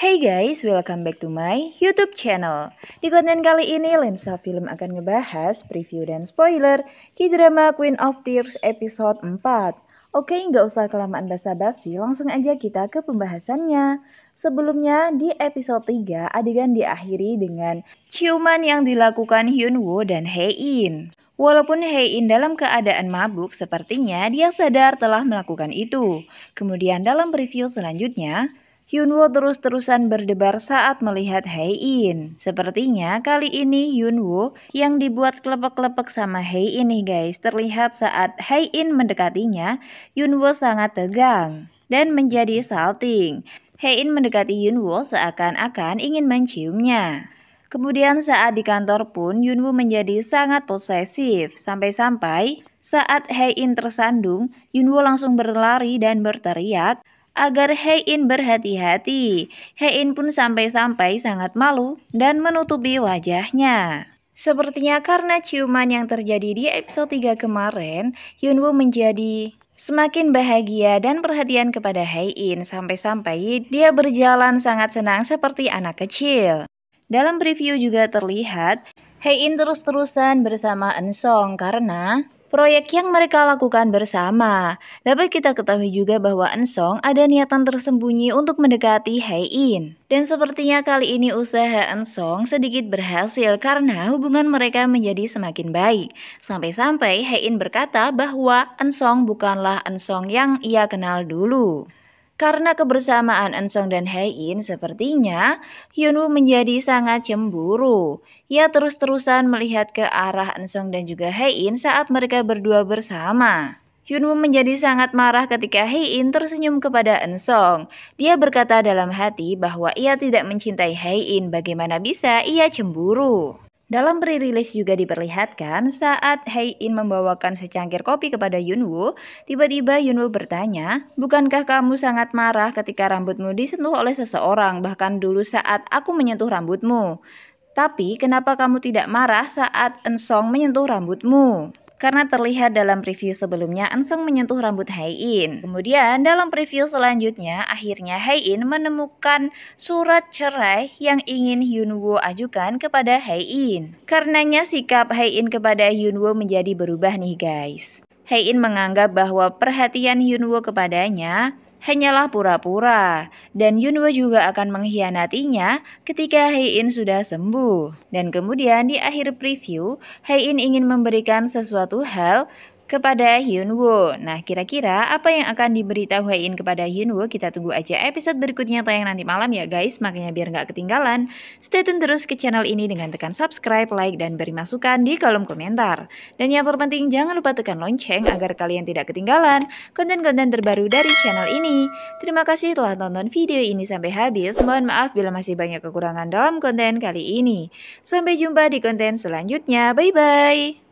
Hey guys, welcome back to my YouTube channel. Di konten kali ini, Lensa Film akan ngebahas preview dan spoiler di drama Queen of Tears episode 4. Oke, nggak usah kelamaan basa-basi, langsung aja kita ke pembahasannya. Sebelumnya, di episode 3, adegan diakhiri dengan ciuman yang dilakukan Hyunwoo dan In. Walaupun In dalam keadaan mabuk, sepertinya dia sadar telah melakukan itu. Kemudian dalam preview selanjutnya, Yunwo terus-terusan berdebar saat melihat Hei In. Sepertinya kali ini Yunwo yang dibuat klepek-klepek sama Hei In nih guys terlihat saat Hei In mendekatinya Yunwo sangat tegang dan menjadi salting. Hei In mendekati Yunwo seakan-akan ingin menciumnya. Kemudian saat di kantor pun Yunwo menjadi sangat posesif sampai-sampai saat Hei In tersandung Yunwo langsung berlari dan berteriak agar Hein berhati-hati. Hein pun sampai-sampai sangat malu dan menutupi wajahnya. Sepertinya karena ciuman yang terjadi di episode 3 kemarin, Yunwoo menjadi semakin bahagia dan perhatian kepada Hein sampai-sampai dia berjalan sangat senang seperti anak kecil. Dalam preview juga terlihat, Hein terus-terusan bersama Ensong karena Proyek yang mereka lakukan bersama dapat kita ketahui juga bahwa Ensong ada niatan tersembunyi untuk mendekati Hei In. Dan sepertinya kali ini usaha Ensong sedikit berhasil karena hubungan mereka menjadi semakin baik. Sampai-sampai Hei In berkata bahwa Ensong bukanlah Ensong yang ia kenal dulu. Karena kebersamaan Ensong dan hae sepertinya Hyunwoo menjadi sangat cemburu. Ia terus-terusan melihat ke arah Ensong dan juga hae saat mereka berdua bersama. Hyunwoo menjadi sangat marah ketika hae tersenyum kepada Ensong. Dia berkata dalam hati bahwa ia tidak mencintai hae bagaimana bisa ia cemburu? Dalam pre juga diperlihatkan saat Hei In membawakan secangkir kopi kepada Yunwoo, tiba-tiba Yunwoo bertanya, Bukankah kamu sangat marah ketika rambutmu disentuh oleh seseorang bahkan dulu saat aku menyentuh rambutmu? Tapi kenapa kamu tidak marah saat Ensong menyentuh rambutmu? karena terlihat dalam review sebelumnya Anseng menyentuh rambut Hai In. Kemudian dalam review selanjutnya akhirnya Hai In menemukan surat cerai yang ingin Yunwoo ajukan kepada Hai In. Karenanya sikap Hai In kepada Yunwoo menjadi berubah nih guys. Hai In menganggap bahwa perhatian Yunwoo kepadanya hanyalah pura-pura, dan Yunwo juga akan mengkhianatinya ketika Heiin sudah sembuh. Dan kemudian di akhir preview, Heiin ingin memberikan sesuatu hal kepada Hyunwoo. Nah, kira-kira apa yang akan diberitahu Hain kepada Hyunwoo? Kita tunggu aja episode berikutnya tayang nanti malam ya guys. Makanya biar nggak ketinggalan, stay tune terus ke channel ini dengan tekan subscribe, like, dan beri masukan di kolom komentar. Dan yang terpenting jangan lupa tekan lonceng agar kalian tidak ketinggalan konten-konten terbaru dari channel ini. Terima kasih telah tonton video ini sampai habis. Mohon maaf bila masih banyak kekurangan dalam konten kali ini. Sampai jumpa di konten selanjutnya. Bye-bye.